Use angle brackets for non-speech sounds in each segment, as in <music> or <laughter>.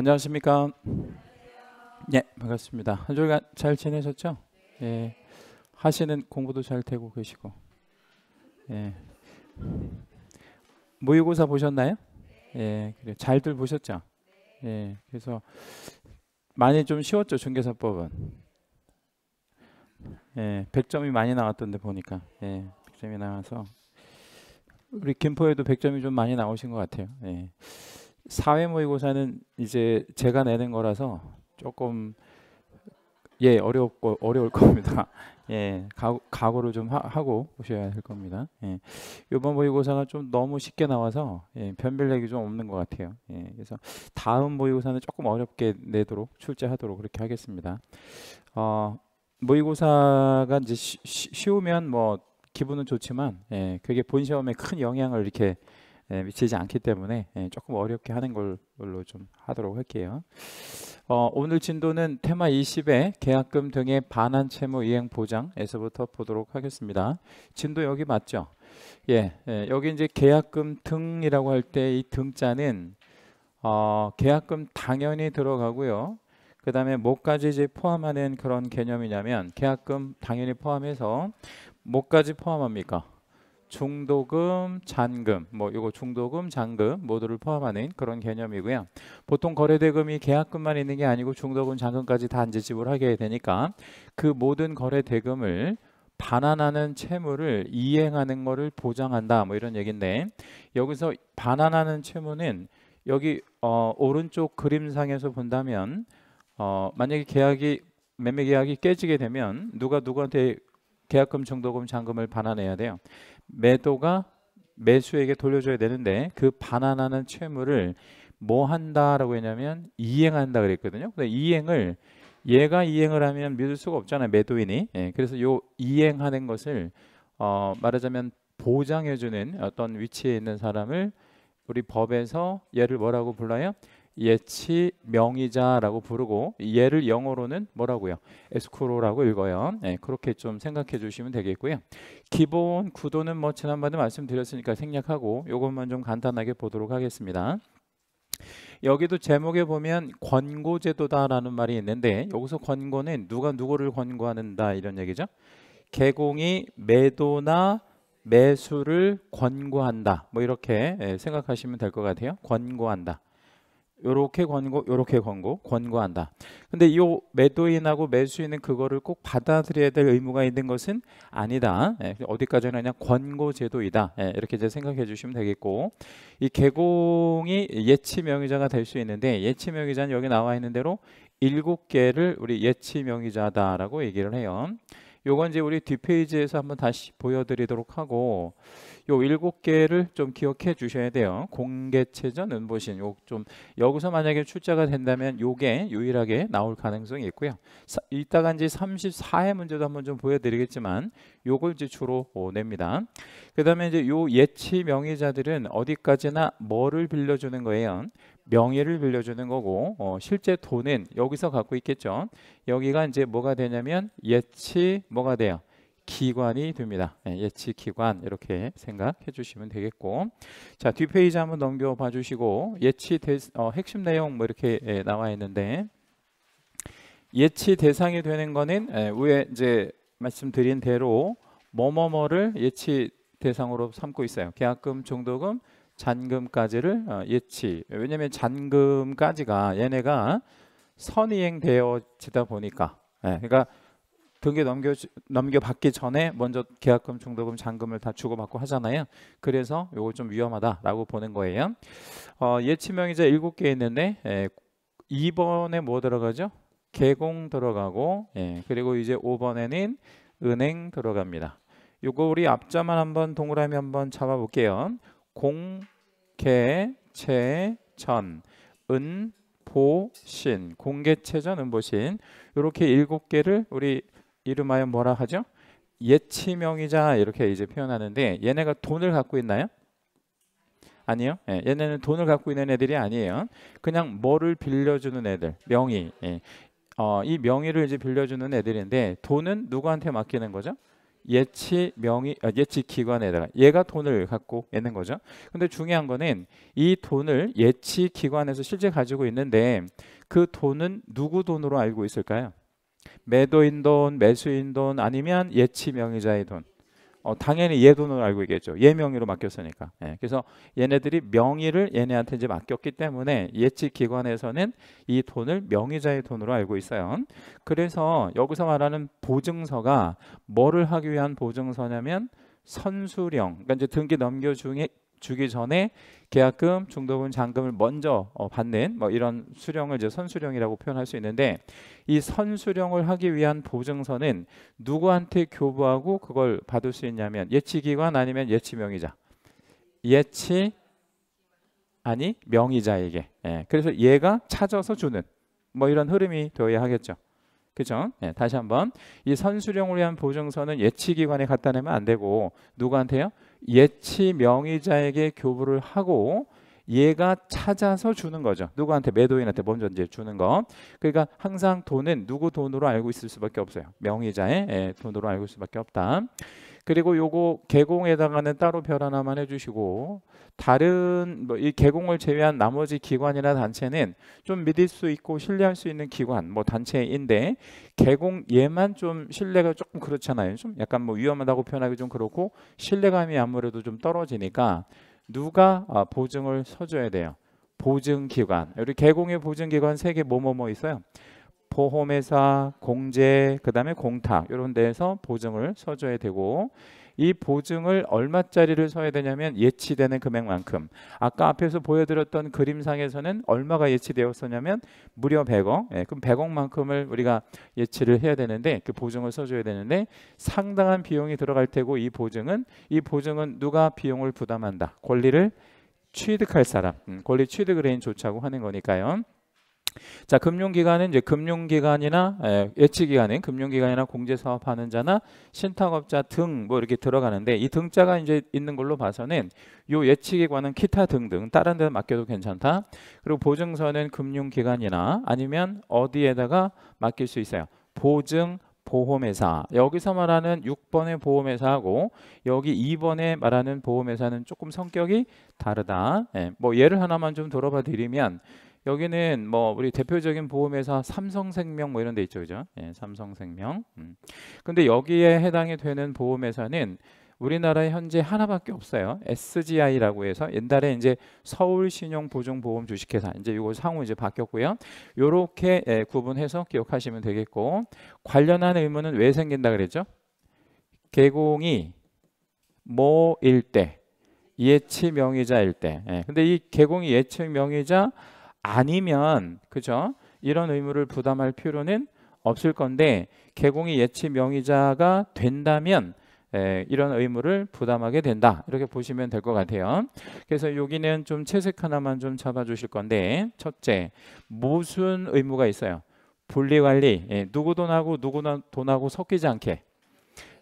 안녕하십니까? 네, 반갑습니다. 한 주간 잘 지내셨죠? 예. 하시는 공부도 잘 되고 계시고. 예. 모의고사 보셨나요? 네. 예, 그래 잘들 보셨죠? 예. 그래서 많이 좀 쉬웠죠, 중개사법은. 예, 100점이 많이 나왔던데 보니까. 예. 100점이 나와서 우리 김포에도 100점이 좀 많이 나오신 것 같아요. 예. 사회 모의고사는 이제 제가 내는 거라서 조금 예 어렵고 어려울 겁니다. <laughs> 예 각오, 를좀 하, 하고 오셔야 할 겁니다. 예, 이번 모의고사가 좀 너무 쉽게 나와서 예, 변별력이 좀 없는 것 같아요. 예, 그래서 다음 모의고사는 조금 어렵게 내도록 출제하도록 그렇게 하겠습니다. 어, 모의고사가 이제 쉬, 쉬우면 뭐 기분은 좋지만 예, 그게 본 시험에 큰 영향을 이렇게 예, 미치지 않기 때문에 예, 조금 어렵게 하는 걸로 좀 하도록 할게요. 어, 오늘 진도는 테마 20의 계약금 등의 반환 채무 이행 보장에서부터 보도록 하겠습니다. 진도 여기 맞죠? 예, 예 여기 이제 계약금 등이라고 할 때 이 등자는 어, 계약금 당연히 들어가고요. 그 다음에 뭐까지 이제 포함하는 그런 개념이냐면 계약금 당연히 포함해서 뭐까지 포함합니까? 중도금, 잔금, 뭐 이거 중도금, 잔금 모두를 포함하는 그런 개념이고요. 보통 거래대금이 계약금만 있는 게 아니고 중도금, 잔금까지 다 이제 지불하게 되니까 그 모든 거래대금을 반환하는 채무를 이행하는 것을 보장한다 뭐 이런 얘긴데 여기서 반환하는 채무는 여기 어, 오른쪽 그림상에서 본다면 어, 만약에 계약이 매매 계약이 깨지게 되면 누가 누구한테 계약금, 중도금 잔금을 반환해야 돼요. 매도가 매수에게 돌려줘야 되는데 그 반환하는 채무를 뭐 한다라고 했냐면 이행한다 그랬거든요. 근데 이행을 얘가 이행을 하면 믿을 수가 없잖아요. 매도인이. 예, 그래서 요 이행하는 것을 어, 말하자면 보장해주는 어떤 위치에 있는 사람을 우리 법에서 얘를 뭐라고 불러요? 예치 명의자라고 부르고 얘를 영어로는 뭐라고요? 에스코로라고 읽어요. 네, 그렇게 좀 생각해 주시면 되겠고요. 기본 구도는 뭐 지난번에 말씀드렸으니까 생략하고 이것만 좀 간단하게 보도록 하겠습니다. 여기도 제목에 보면 권고제도다라는 말이 있는데 여기서 권고는 누가 누구를 권고하는다 이런 얘기죠. 개공이 매도나 매수를 권고한다. 뭐 이렇게 예, 생각하시면 될 것 같아요. 권고한다. 요렇게 권고 요렇게 권고 권고한다. 근데 요 매도인하고 매수인은 그거를 꼭 받아들여야 될 의무가 있는 것은 아니다. 예, 어디까지나 그냥 권고 제도이다. 예, 이렇게 이제 생각해 주시면 되겠고 이 개공이 예치 명의자가 될 수 있는데 예치 명의자는 여기 나와 있는 대로 일곱 개를 우리 예치 명의자다라고 얘기를 해요. 요건 이제 우리 뒷페이지에서 한번 다시 보여드리도록 하고 요 일곱 개를 좀 기억해 주셔야 돼요. 공개체전 은보신 요 좀 여기서 만약에 출제가 된다면 요게 유일하게 나올 가능성이 있고요. 사, 이따가 이제 34회 문제도 한번 좀 보여드리겠지만 요걸 이제 주로 오, 어, 냅니다. 그 다음에 이제 요 예치 명의자들은 어디까지나 뭐를 빌려주는 거예요. 명예를 빌려주는 거고 어, 실제 돈은 여기서 갖고 있겠죠. 여기가 이제 뭐가 되냐면 예치 뭐가 돼요? 기관이 됩니다. 예, 예치 기관 이렇게 생각해 주시면 되겠고 자 뒷페이지 한번 넘겨봐 주시고 예치 대, 어, 핵심 내용 뭐 이렇게 예, 나와 있는데 예치 대상이 되는 거는 예, 위에 이제 말씀드린 대로 뭐 뭐뭐를 예치 대상으로 삼고 있어요. 계약금, 중도금, 잔금까지를 어, 예치. 왜냐하면 잔금까지가 얘네가 선이행되어지다 보니까. 예, 그러니까 등기 넘겨 넘겨받기 전에 먼저 계약금, 중도금, 잔금을 다 주고받고 하잖아요. 그래서 요거 좀 위험하다라고 보는 거예요. 어, 예치명의자 일곱 개 있는데 예, 2번에 뭐 들어가죠? 개공 들어가고 예, 그리고 이제 5번에는 은행 들어갑니다. 요거 우리 앞자만 한번 동그라미 한번 잡아볼게요. 공 개, 채, 전, 은, 보, 신, 공개체전, 은보신 이렇게 일곱 개를 우리 이름하여 뭐라 하죠? 예치명이자 이렇게 이제 표현하는데 얘네가 돈을 갖고 있나요? 아니요. 예, 얘네는 돈을 갖고 있는 애들이 아니에요. 그냥 뭐를 빌려주는 애들, 명의. 예. 어, 이 명의를 이제 빌려주는 애들인데 돈은 누구한테 맡기는 거죠? 예치 명의 아, 예치 기관에다가 얘가 돈을 갖고 있는 거죠. 근데 중요한 거는 이 돈을 예치 기관에서 실제 가지고 있는데 그 돈은 누구 돈으로 알고 있을까요? 매도인 돈, 매수인 돈 아니면 예치 명의자의 돈. 어, 당연히 얘 돈을 알고 얘기죠얘 명의로 맡겼으니까. 예, 그래서 얘네들이 명의를 얘네한테 이제 맡겼기 때문에 예측 기관에서는 이 돈을 명의자의 돈으로 알고 있어요. 그래서 여기서 말하는 보증서가 뭐를 하기 위한 보증서냐면 선수령, 그러니까 이제 등기 넘겨 중에 주기 전에 계약금, 중도금, 잔금을 먼저 어, 받는 뭐 이런 수령을 이제 선수령이라고 표현할 수 있는데 이 선수령을 하기 위한 보증서는 누구한테 교부하고 그걸 받을 수 있냐면 예치기관 아니면 예치명의자 예치 아니 명의자에게 예, 그래서 얘가 찾아서 주는 뭐 이런 흐름이 되어야 하겠죠. 그죠? 네, 예. 다시 한번 이 선수령을 위한 보증서는 예치기관에 갖다 내면 안 되고 누구한테요? 예치 명의자에게 교부를 하고 얘가 찾아서 주는 거죠. 누구한테 매도인한테 먼저 이제 주는 거. 그러니까 항상 돈은 누구 돈으로 알고 있을 수밖에 없어요. 명의자의 예, 돈으로 알고 있을 수밖에 없다. 그리고 요거 개공에해당하는 따로 별 하나만 해주시고 다른 뭐 이 개공을 제외한 나머지 기관이나 단체는 좀 믿을 수 있고 신뢰할 수 있는 기관 뭐 단체인데 개공 얘만 좀 신뢰가 조금 그렇잖아요. 좀 약간 뭐 위험하다고 표현하기 좀 그렇고 신뢰감이 아무래도 좀 떨어지니까 누가 아, 보증을 서줘야 돼요. 보증기관. 우리 개공의 보증기관 세 개뭐뭐뭐 뭐, 뭐 있어요. 보험회사, 공제, 그 다음에 공탁 이런 데에서 보증을 서줘야 되고 이 보증을 얼마짜리를 서야 되냐면 예치되는 금액만큼 아까 앞에서 보여드렸던 그림상에서는 얼마가 예치되었었냐면 무려 100억 예, 그럼 100억만큼을 우리가 예치를 해야 되는데 그 보증을 써줘야 되는데 상당한 비용이 들어갈 테고 이 보증은 이 보증은 누가 비용을 부담한다 권리를 취득할 사람 음, 권리 취득을 해인 조차고 하는 거니까요 자 금융기관은 이제 금융기관이나 예, 예치기관인 금융기관이나 공제사업하는 자나 신탁업자 등 뭐 이렇게 들어가는데 이 등자가 이제 있는 걸로 봐서는 요 예치기관은 기타 등등 다른 데 맡겨도 괜찮다 그리고 보증서는 금융기관이나 아니면 어디에다가 맡길 수 있어요 보증 보험회사 여기서 말하는 6번의 보험회사하고 여기 2번에 말하는 보험회사는 조금 성격이 다르다 예, 뭐 예를 하나만 좀 들어봐 드리면 여기는 뭐 우리 대표적인 보험회사 삼성생명 뭐 이런 데 있죠, 그죠? 예, 삼성생명. 음. 근데 여기에 해당이 되는 보험회사는 우리나라에 현재 하나밖에 없어요. SGI라고 해서 옛날에 이제 서울신용보증보험 주식회사 이제 이거 상호 이제 바뀌었고요. 요렇게 예, 구분해서 기억하시면 되겠고 관련한 의무는 왜 생긴다 그랬죠? 개공이 뭐일 때 예치 명의자일 때. 예. 근데 이 개공이 예치 명의자 아니면 그죠? 이런 의무를 부담할 필요는 없을 건데 개공이 예치 명의자가 된다면 에, 예, 이런 의무를 부담하게 된다 이렇게 보시면 될 것 같아요 그래서 여기는 좀 채색 하나만 좀 잡아 주실 건데 첫째 모순 의무가 있어요 분리관리 예, 누구 돈하고 누구 돈하고 섞이지 않게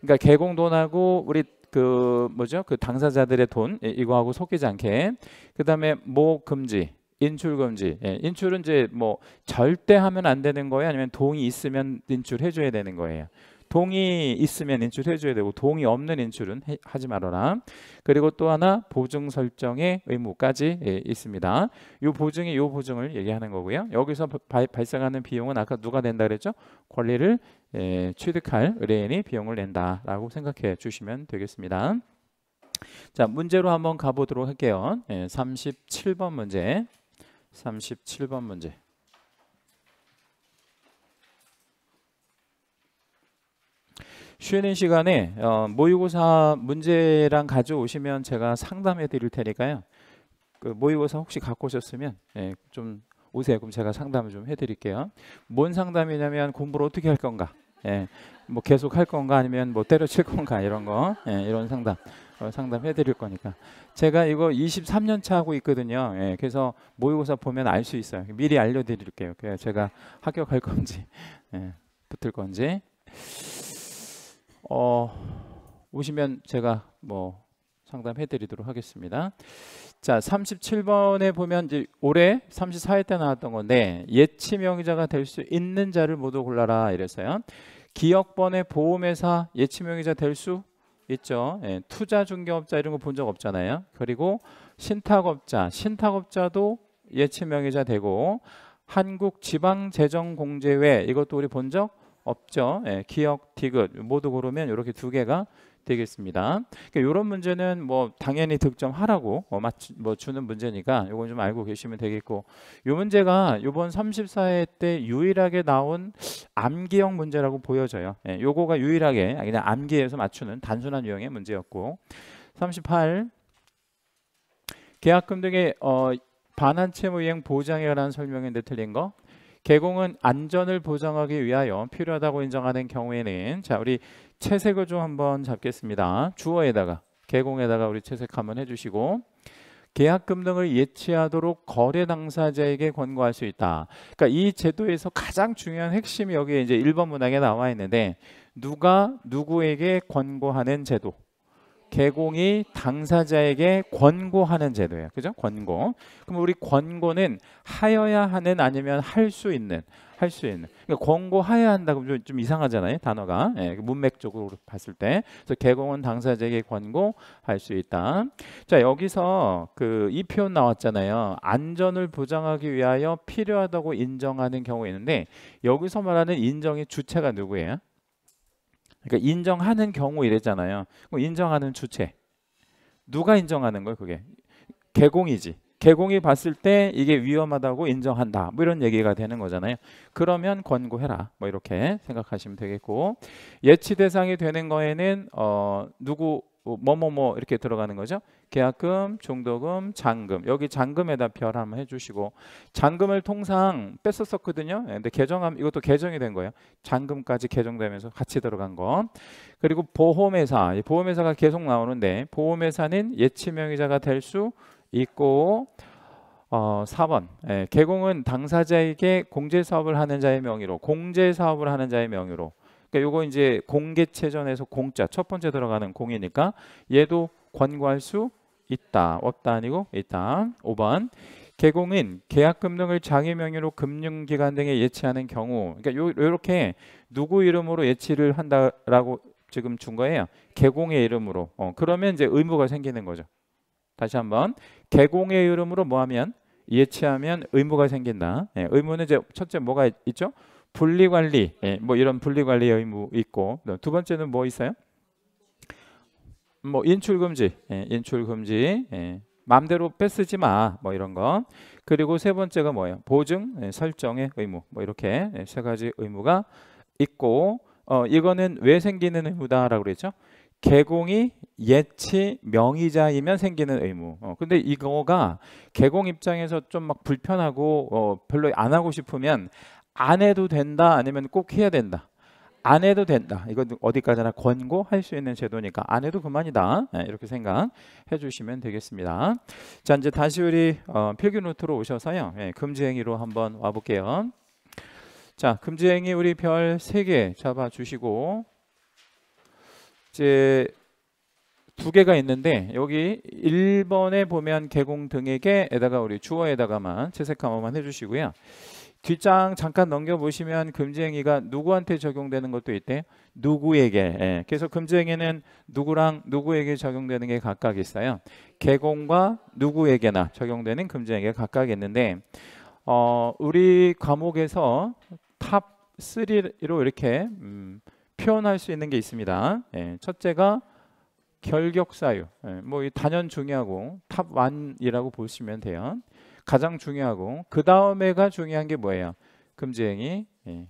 그러니까 개공 돈하고 우리 그 뭐죠 그 당사자들의 돈 예, 이거하고 섞이지 않게 그 다음에 모 금지 인출 금지. 예, 인출은 이제 뭐 절대 하면 안 되는 거예요. 아니면 동의 있으면 인출해 줘야 되는 거예요. 동의 있으면 인출해 줘야 되고 동의 없는 인출은 해, 하지 말아라. 그리고 또 하나 보증 설정의 의무까지 예, 있습니다. 이 보증이 이 보증을 얘기하는 거고요. 여기서 바, 발생하는 비용은 아까 누가 낸다 그랬죠? 권리를 예, 취득할 의뢰인이 비용을 낸다라고 생각해 주시면 되겠습니다. 자 문제로 한번 가보도록 할게요. 예, 37번 문제. 37번 문제. 쉬는 시간에 어, 모의고사 문제랑 가져오시면 제가 상담해 드릴 테니까요. 그 모의고사 혹시 갖고 오셨으면 예, 좀 오세요. 그럼 제가 상담을 좀 해드릴게요. 뭔 상담이냐면 공부를 어떻게 할 건가. 예, 뭐 계속 할 건가 아니면 뭐 때려칠 건가 이런 거. 예, 이런 상담. 어, 상담해 드릴 거니까 제가 이거 23년 차 하고 있거든요 예, 그래서 모의고사 보면 알 수 있어요 미리 알려드릴게요 제가 합격할 건지 <laughs> 예, 붙을 건지 어, 오시면 제가 뭐 상담해 드리도록 하겠습니다 자 37번에 보면 이제 올해 34회 때 나왔던 건데 예치명의자가 될 수 있는 자를 모두 골라라 이랬어요 기억번의 보험회사 예치명의자 될수 있죠. 예, 투자 중개업자 이런 거 본 적 없잖아요. 그리고 신탁업자, 신탁업자도 예치명의자 되고 한국지방재정공제회 이것도 우리 본 적 없죠. 예, 기억, 디귿 모두 고르면 이렇게 두 개가 되겠습니다. 그러니까 이런 문제는 뭐 당연히 득점하라고 어, 뭐 맞추, 뭐 주는 문제니까 이건 좀 알고 계시면 되겠고 이 문제가 이번 34회 때 유일하게 나온 암기형 문제라고 보여져요. 예, 요거가 유일하게 아, 그냥 암기에서 맞추는 단순한 유형의 문제였고 38 계약금 등의 어, 반환 채무 이행 보장에 관한 설명인데 틀린 거 개공은 안전을 보장하기 위하여 필요하다고 인정하는 경우에는 자 우리 채색을 좀 한번 잡겠습니다. 주어에다가 개공에다가 우리 채색 한번 해주시고 계약금 등을 예치하도록 거래 당사자에게 권고할 수 있다. 그러니까 이 제도에서 가장 중요한 핵심이 여기 에 이제 1번 문항에 나와 있는데 누가 누구에게 권고하는 제도. 개공이 당사자에게 권고하는 제도예요. 그죠? 권고. 그럼 우리 권고는 하여야 하는 아니면 할 수 있는 할 수 있는. 그러니까 권고하여야 한다 그 좀, 좀 이상하잖아요. 단어가 예, 그 문맥적으로 봤을 때. 그래서 개공은 당사자에게 권고할 수 있다. 자 여기서 그 이 표현 나왔잖아요. 안전을 보장하기 위하여 필요하다고 인정하는 경우 있는데 여기서 말하는 인정의 주체가 누구예요? 그러니까 인정하는 경우 이랬잖아요. 인정하는 주체. 누가 인정하는 거예요, 그게? 개공이지. 개공이 봤을 때 이게 위험하다고 인정한다. 뭐 이런 얘기가 되는 거잖아요. 그러면 권고해라. 뭐 이렇게 생각하시면 되겠고 예치 대상이 되는 거에는 어 누구 뭐뭐뭐 뭐, 뭐, 뭐 이렇게 들어가는 거죠. 계약금, 중도금, 잔금. 여기 잔금에다 별 한번 해주시고 잔금을 통상 뺐었었거든요. 예, 근데 개정함 이것도 개정이 된 거예요. 잔금까지 개정되면서 같이 들어간 거. 그리고 보험회사, 보험회사가 계속 나오는데 보험회사는 예치명의자가 될 수 있고 어, 4번 예, 개공은 당사자에게 공제사업을 하는 자의 명의로 공제사업을 하는 자의 명의로 그러니까 요거 이제 공개체전에서 공짜 첫 번째 들어가는 공이니까 얘도 권고할 수 있다. 없다 아니고 있다. 5번 개공인 계약금 등을 장애 명의로 금융기관 등에 예치하는 경우 그러니까 요, 요렇게 누구 이름으로 예치를 한다라고 지금 준 거예요. 개공의 이름으로. 어, 그러면 이제 의무가 생기는 거죠. 다시 한번 개공의 이름으로 뭐 하면 예치하면 의무가 생긴다. 예, 의무는 이제 첫째 뭐가 있죠? 분리관리 예, 뭐 이런 분리관리 의무 있고 네, 두 번째는 뭐 있어요? 뭐 인출금지 예, 인출금지 예, 마음대로 빼쓰지 마뭐 이런 거 그리고 세 번째가 뭐예요? 보증 예, 설정의 의무 뭐 이렇게 예, 세 가지 의무가 있고 어, 이거는 왜 생기는 의무다라고 그랬죠? 개공이 예치 명의자이면 생기는 의무. 어, 근데 이거가 개공 입장에서 좀 막 불편하고 어, 별로 안 하고 싶으면 안 해도 된다 아니면 꼭 해야 된다. 안 해도 된다. 이건 어디까지나 권고할 수 있는 제도니까 안 해도 그만이다. 네, 이렇게 생각해 주시면 되겠습니다. 자 이제 다시 우리 어, 필기 노트로 오셔서요. 예, 금지행위로 한번 와볼게요. 자 금지행위 우리 별 3개 잡아주시고 이제 두 개가 있는데 여기 1번에 보면 개공 등에게에다가 우리 주어에다가만 채색 감호만 해주시고요. 뒷장 잠깐 넘겨보시면 금지행위가 누구한테 적용되는 것도 있대요. 누구에게. 예. 그래서 금지행위는 누구랑 누구에게 적용되는 게 각각 있어요. 개공과 누구에게나 적용되는 금지행위가 각각 있는데 어, 우리 과목에서 탑 3로 이렇게 음, 표현할 수 있는 게 있습니다. 예. 첫째가 결격사유. 예. 뭐이 단연 중요하고 탑 1이라고 보시면 돼요. 가장 중요하고 그 다음에가 중요한 게 뭐예요? 금지행위. 예.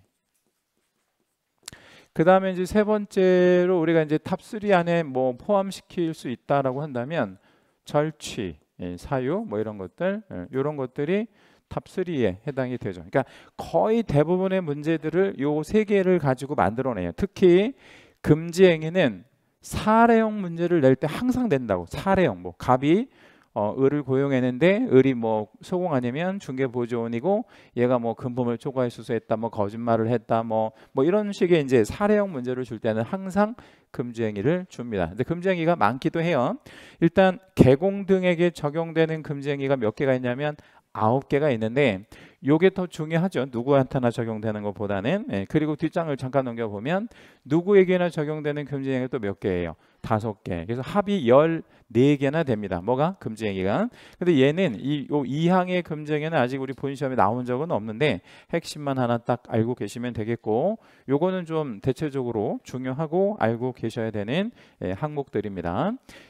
그 다음에 이제 세 번째로 우리가 이제 탑 3 안에 뭐 포함시킬 수 있다라고 한다면 절취, 예, 사유 뭐 이런 것들 예, 이런 것들이 탑3에 해당이 되죠. 그러니까 거의 대부분의 문제들을 요 세 개를 가지고 만들어내요. 특히 금지행위는 사례형 문제를 낼 때 항상 낸다고 사례형 뭐 갑이 어, 을을 고용했는데 을이 뭐 소공 아니면 중개 보조원이고 얘가 뭐 금품을 초과해 수수했다 뭐 거짓말을 했다 뭐뭐 뭐 이런 식의 이제 사례형 문제를 줄 때는 항상 금지행위를 줍니다. 근데 금지행위가 많기도 해요. 일단 개공 등에게 적용되는 금지행위가 몇 개가 있냐면 아홉 개가 있는데 요게 더 중요하죠. 누구한테나 적용되는 것보다는. 예, 그리고 뒷장을 잠깐 넘겨보면 누구에게나 적용되는 금지행위가 또 몇 개예요? 다섯 개. 그래서 합이 열 네개나 됩니다. 뭐가? 금지행위가. 근데 얘는 이, 요 2항의 금지행위는 아직 우리 본 시험에 나온 적은 없는데 핵심만 하나 딱 알고 계시면 되겠고 요거는 좀 대체적으로 중요하고 알고 계셔야 되는 예, 항목들입니다.